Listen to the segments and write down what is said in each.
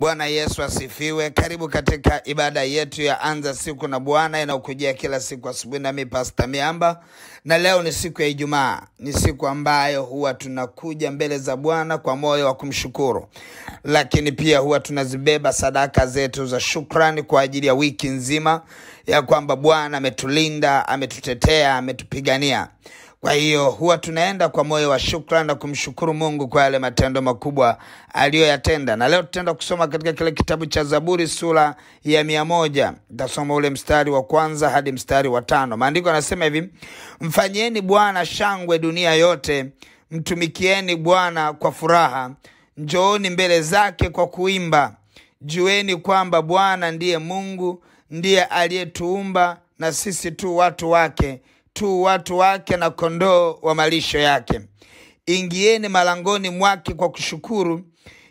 Bwana Yesu asifiwe. Karibu katika ibada yetu ya Anza Siku na Bwana inayokujia kila siku asubuhi, nami Pasta Miamba, na leo ni siku ya Ijumaa, ni siku ambayo huwa tunakuja mbele za Bwana kwa moyo wa kumshukuru, lakini pia huwa tunazibeba sadaka zetu za shukrani kwa ajili ya wiki nzima ya kwamba Bwana ametulinda, ametutetea, ametupigania. Kwa hiyo huwa tunaenda kwa moyo wa shukrani na kumshukuru Mungu kwa yale matendo makubwa aliyoyatenda. Na leo tutaenda kusoma katika kile kitabu cha Zaburi sura ya mia moja Tutasoma ule mstari wa kwanza hadi mstari wa tano. Maandiko yanasema hivi: mfanyieni Bwana shangwe dunia yote, mtumikieni Bwana kwa furaha, njooni mbele zake kwa kuimba. Jueni kwamba Bwana ndiye Mungu, ndiye aliyetuumba na sisi tu watu wake tu watu wake na kondoo wa malisho yake. Ingieni malangoni mwake kwa kushukuru,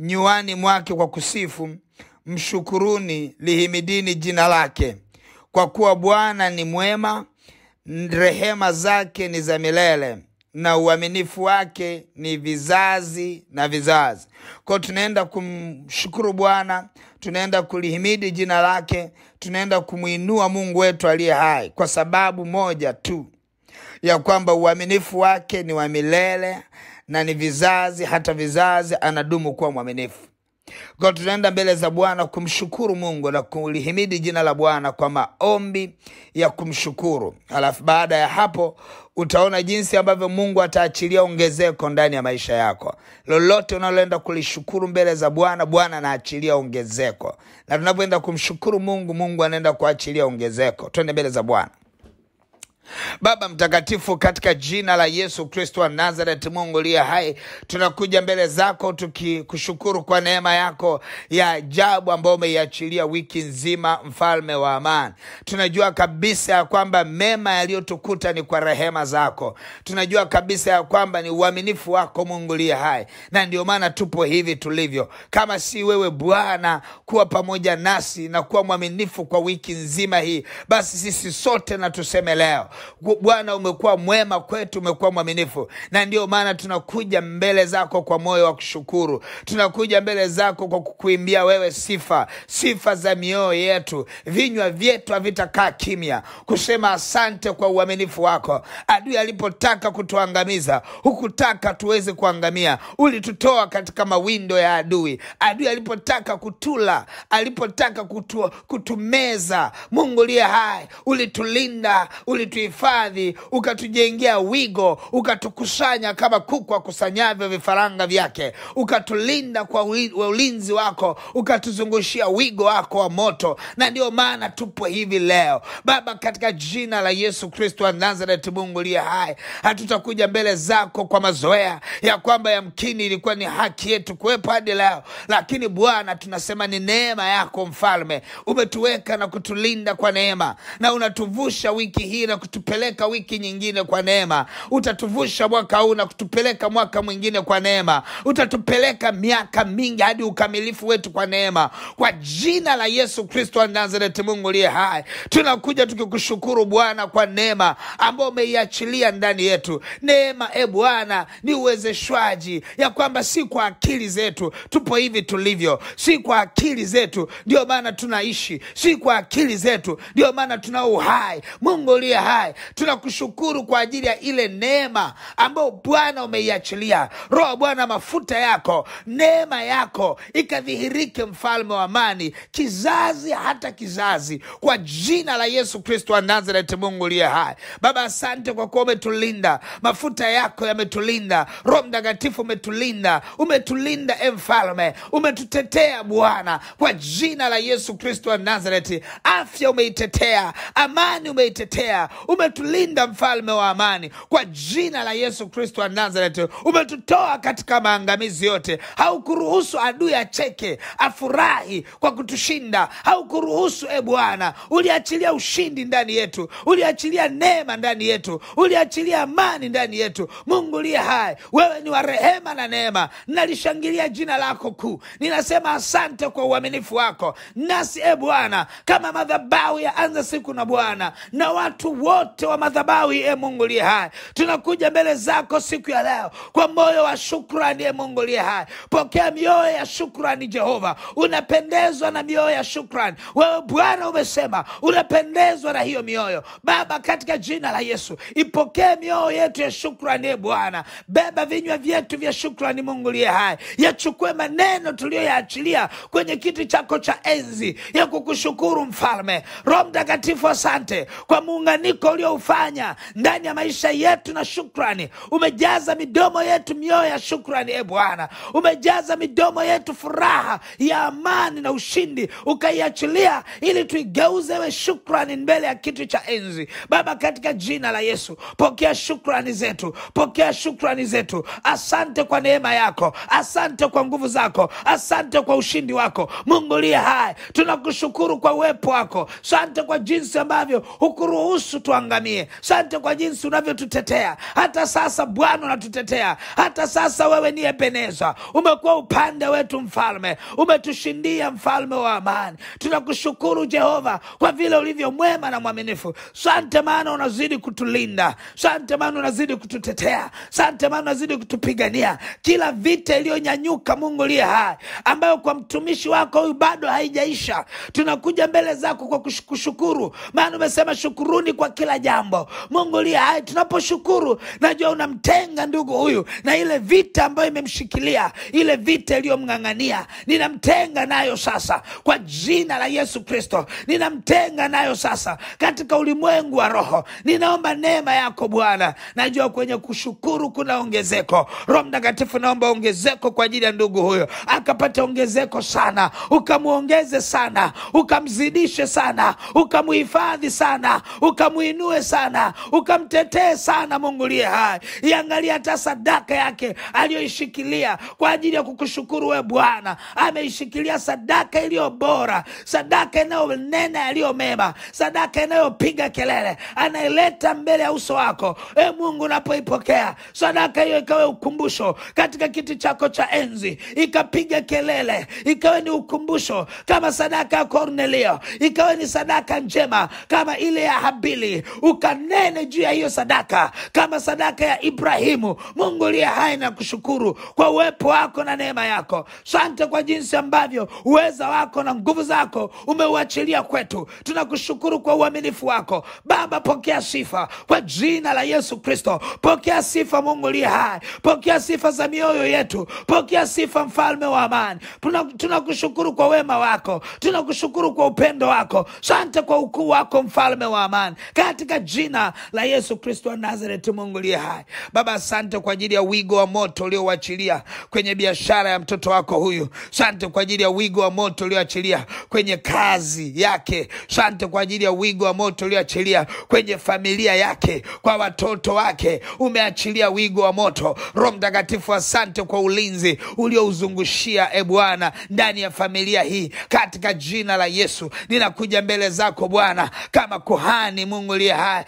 nyuani mwake kwa kusifu, mshukuruni, lihimidini jina lake, kwa kuwa Bwana ni mwema, rehema zake ni za milele na uaminifu wake ni vizazi na vizazi. Kwa tunaenda kumshukuru Bwana, tunaenda kulihimidi jina lake, tunaenda kumwinua Mungu wetu aliye hai kwa sababu moja tu, ya kwamba uaminifu wake ni wa milele na ni vizazi hata vizazi, anadumu kuwa mwaminifu. Kwa tunaenda mbele za Bwana kumshukuru Mungu na kulihimidi jina la Bwana kwa maombi ya kumshukuru. Alafu baada ya hapo utaona jinsi ambavyo Mungu ataachilia ongezeko ndani ya maisha yako. Lolote unaloenda kulishukuru mbele za Bwana, Bwana anaachilia ongezeko, na tunavyoenda kumshukuru Mungu, Mungu anaenda kuachilia ongezeko. Twende mbele za Bwana. Baba mtakatifu, katika jina la Yesu Kristo wa nazareti Mungu liye hai, tunakuja mbele zako tukikushukuru kwa neema yako ya ajabu ambayo umeiachilia wiki nzima, mfalme wa amani. Tunajua kabisa ya kwamba mema yaliyotukuta ni kwa rehema zako. Tunajua kabisa ya kwamba ni uaminifu wako Mungu liye hai, na ndio maana tupo hivi tulivyo. Kama si wewe Bwana kuwa pamoja nasi na kuwa mwaminifu kwa wiki nzima hii, basi sisi sote na tuseme leo Bwana umekuwa mwema kwetu, umekuwa mwaminifu, na ndiyo maana tunakuja mbele zako kwa moyo wa kushukuru, tunakuja mbele zako kwa kukuimbia wewe sifa, sifa za mioyo yetu. Vinywa vyetu havitakaa kimya kusema asante kwa uaminifu wako. Adui alipotaka kutuangamiza, hukutaka tuweze kuangamia, ulitutoa katika mawindo ya adui. Adui alipotaka kutula, alipotaka kutu, kutumeza, Mungu liye hai, ulitulinda, ulituifa hifadhi ukatujengea wigo, ukatukusanya kama kuku akusanyavyo vifaranga vyake, ukatulinda kwa ulinzi wako, ukatuzungushia wigo wako wa moto, na ndio maana tupo hivi leo Baba, katika jina la Yesu Kristo wa Nazareti, Mungu liye hai, hatutakuja mbele zako kwa mazoea ya kwamba yamkini ilikuwa ni haki yetu kuwepo hadi leo, lakini Bwana tunasema ni neema yako Mfalme, umetuweka na kutulinda kwa neema, na unatuvusha wiki hii na kutu kutupeleka wiki nyingine kwa neema, utatuvusha mwaka huu na kutupeleka mwaka mwingine kwa neema, utatupeleka miaka mingi hadi ukamilifu wetu kwa neema, kwa jina la Yesu Kristo wa Nazareti. Mungu liye hai, tunakuja tukikushukuru Bwana kwa neema ambayo umeiachilia ndani yetu. Neema e Bwana ni uwezeshwaji, ya kwamba si kwa akili zetu tupo hivi tulivyo, si kwa akili zetu ndio maana tunaishi, si kwa akili zetu ndio maana tuna uhai. Mungu liye hai baadaye. Tunakushukuru kwa ajili ya ile neema ambayo Bwana umeiachilia. Roho Bwana, mafuta yako, neema yako ikadhihirike, mfalme wa amani, kizazi hata kizazi, kwa jina la Yesu Kristo wa Nazareti. Mungu uliye hai, Baba, asante kwa kuwa umetulinda, mafuta yako yametulinda, Roho Mtakatifu umetulinda, umetulinda e mfalme, umetutetea Bwana, kwa jina la Yesu Kristo wa Nazareti. Afya umeitetea, amani umeitetea umetulinda mfalme wa amani kwa jina la yesu kristo wa nazareti umetutoa katika maangamizi yote haukuruhusu adui acheke afurahi kwa kutushinda haukuruhusu e bwana uliachilia ushindi ndani yetu uliachilia neema ndani yetu uliachilia amani ndani yetu mungu liye hai wewe ni wa rehema na neema nalishangilia jina lako kuu ninasema asante kwa uaminifu wako nasi e bwana kama madhabau yaanza siku na bwana na watu wote wote wa madhabahu, e Mungu liye hai, tunakuja mbele zako siku ya leo kwa moyo wa shukrani, e Mungu liye hai. Pokea mioyo ya shukrani, Jehova. Unapendezwa na mioyo ya shukrani. Wewe Bwana umesema unapendezwa na hiyo mioyo. Baba, katika jina la Yesu, ipokee mioyo yetu ya shukrani, e Bwana. Beba vinywa vyetu vya shukrani, Mungu liye hai. Yachukue maneno tuliyoyaachilia kwenye kiti chako cha enzi ya kukushukuru, Mfalme. Roho Mtakatifu, asante kwa muunganiko ulioufanya ndani ya maisha yetu na shukrani. Umejaza midomo yetu mioyo ya shukrani, e Bwana. Umejaza midomo yetu furaha ya amani na ushindi, ukaiachilia ili tuigeuze we shukrani mbele ya kitu cha enzi. Baba, katika jina la Yesu, pokea shukrani zetu, pokea shukrani zetu. Asante kwa neema yako, asante kwa nguvu zako, asante kwa ushindi wako. Mungu liye hai, tunakushukuru kwa uwepo wako. Asante kwa jinsi ambavyo hukuruhusu tuang tuangamie. Sante kwa jinsi unavyotutetea hata sasa, Bwana unatutetea hata sasa. Wewe ni Ebeneza, umekuwa upande wetu mfalme, umetushindia mfalme wa amani. Tunakushukuru Jehova kwa vile ulivyo mwema na mwaminifu. Sante maana unazidi kutulinda, sante maana unazidi kututetea, sante maana unazidi kutupigania kila vita iliyonyanyuka, Mungu liye hai, ambayo kwa mtumishi wako huyu bado haijaisha. Tunakuja mbele zako kwa kushukuru, maana umesema shukuruni kwa kila kila jambo. Mungu lia hai, tunaposhukuru najua unamtenga ndugu huyu na ile vita ambayo imemshikilia, ile vita iliyomng'ang'ania, ninamtenga nayo sasa kwa jina la Yesu Kristo, ninamtenga nayo sasa katika ulimwengu wa roho. Ninaomba neema yako Bwana, najua kwenye kushukuru kuna ongezeko. Roho Mtakatifu, naomba ongezeko kwa ajili ya ndugu huyo, akapata ongezeko sana, ukamwongeze sana, ukamzidishe sana, ukamuhifadhi sana, ukamuinua ukainue sana ukamtetee sana Mungu liye hai. Iangalia hata sadaka yake aliyoishikilia kwa ajili ya kukushukuru we Bwana. Ameishikilia sadaka iliyo bora, sadaka inayonena yaliyo mema, sadaka inayopiga kelele, anaileta mbele ya uso wako. E Mungu, unapoipokea sadaka hiyo ikawe ukumbusho katika kiti chako cha enzi, ikapiga kelele, ikawe ni ukumbusho kama sadaka ya Kornelio, ikawe ni sadaka njema kama ile ya Habili ukanene juu ya hiyo sadaka kama sadaka ya Ibrahimu. Mungu uliye hai na kushukuru kwa uwepo wako na neema yako. Sante kwa jinsi ambavyo uweza wako na nguvu zako umeuachilia kwetu. Tunakushukuru kwa uaminifu wako Baba. Pokea sifa kwa jina la Yesu Kristo. Pokea sifa Mungu uliye hai, pokea sifa za mioyo yetu, pokea sifa mfalme wa amani. Tunakushukuru kwa wema wako, tunakushukuru kwa upendo wako. Sante kwa ukuu wako mfalme wa amani katika jina la Yesu Kristo wa Nazareti, Mungu liye hai. Baba, asante kwa ajili ya wigo wa moto uliowachilia kwenye biashara ya mtoto wako huyu. Asante kwa ajili ya wigo wa moto ulioachilia kwenye kazi yake. Asante kwa ajili ya wigo wa moto ulioachilia kwenye familia yake, kwa watoto wake. Umeachilia wigo wa moto. Roho Mtakatifu, asante kwa ulinzi uliouzungushia e Bwana ndani ya familia hii, katika jina la Yesu ninakuja mbele zako Bwana kama kuhani Mungu aliye hai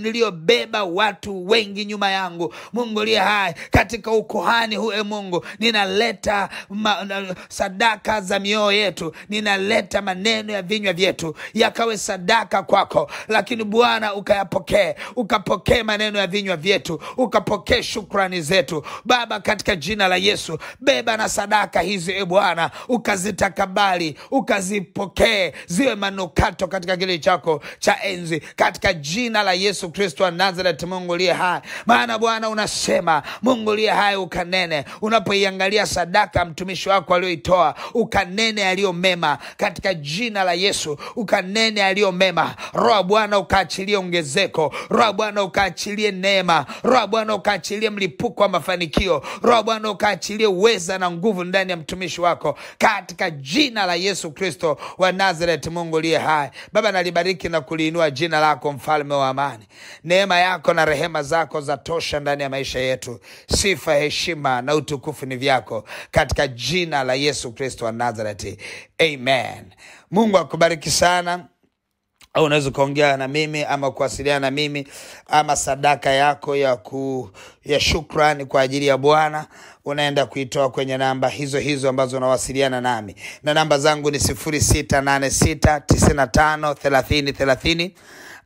niliyobeba watu wengi nyuma yangu. Mungu aliye hai, katika ukuhani huye Mungu, ninaleta ma, na, sadaka za mioyo yetu, ninaleta maneno ya vinywa vyetu yakawe sadaka kwako, lakini Bwana ukayapokee, ukapokee maneno ya vinywa vyetu, ukapokee shukrani zetu Baba, katika jina la Yesu. Beba na sadaka hizi e Bwana, ukazitakabali, ukazipokee, ziwe manukato katika kile chako cha enzi katika jina la Yesu Kristo wa Nazareti, Mungu liye hai. Maana Bwana unasema, Mungu liye hai, ukanene unapoiangalia sadaka mtumishi wako alioitoa ukanene aliyo mema katika jina la Yesu, ukanene aliyo mema. Roho Bwana ukaachilie ongezeko, Roho Bwana ukaachilie neema, Roho Bwana ukaachilie mlipuko wa mafanikio, Roho Bwana ukaachilie uweza na nguvu ndani ya mtumishi wako katika jina la Yesu Kristo wa Nazareti, Mungu liye hai. Baba, nalibariki na kuliinua jina la zako mfalme wa amani. Neema yako na rehema zako za tosha ndani ya maisha yetu. Sifa, heshima na utukufu ni vyako, katika jina la Yesu Kristo wa Nazareti, amen. Mungu akubariki sana au unaweza ukaongea na mimi ama kuwasiliana na mimi ama sadaka yako ya, ku, ya shukrani kwa ajili ya Bwana unaenda kuitoa kwenye namba hizo hizo ambazo unawasiliana nami, na namba zangu ni sifuri sita nane sita tano thelathini thelathini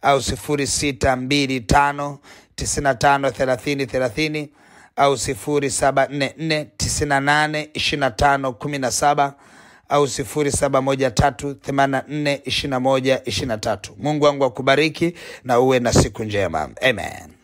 au sifuri sita mbili tano tano thelathini thelathini au sifuri saba nne nne nane tano kumi na saba au 0713842123. Mungu wangu akubariki na uwe na siku njema. Amen.